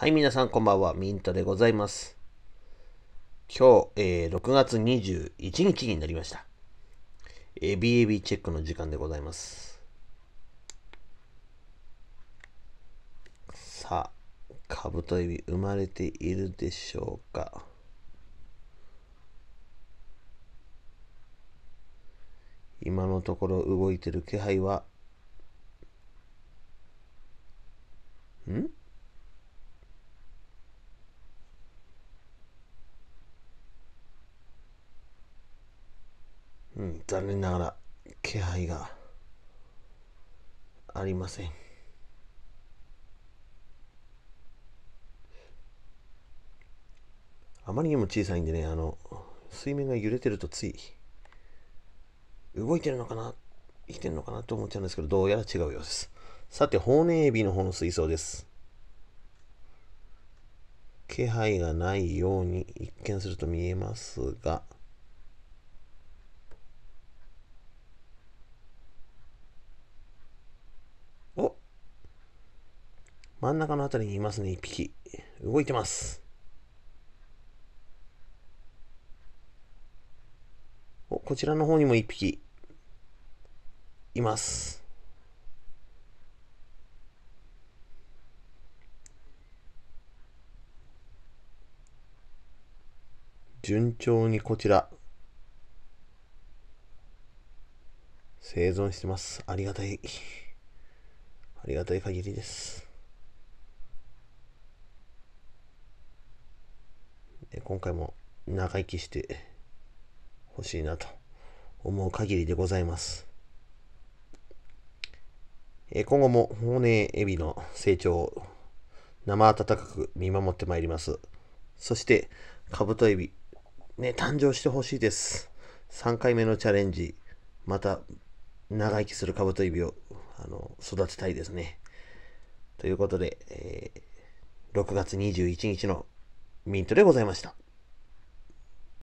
はい、皆さんこんばんは。ミントでございます。今日、えー、6月21日になりました。エビエビチェックの時間でございます。さあ、カブトエビ生まれているでしょうか今のところ動いてる気配はんうん、残念ながら気配がありませんあまりにも小さいんでねあの水面が揺れてるとつい動いてるのかな生きてるのかなと思っちゃうんですけどどうやら違うようですさてホーネエビの方の水槽です気配がないように一見すると見えますが真ん中のあたりにいますね、1匹。動いてます。お、こちらの方にも1匹。います。順調にこちら生存してますありがたいありがたい限りです今回も長生きしてほしいなと思う限りでございます。え今後も骨エビの成長を生温かく見守ってまいります。そして、カブトエビ、ね、誕生してほしいです。3回目のチャレンジ、また長生きするカブトエビをあの育てたいですね。ということで、えー、6月21日のミントでございました。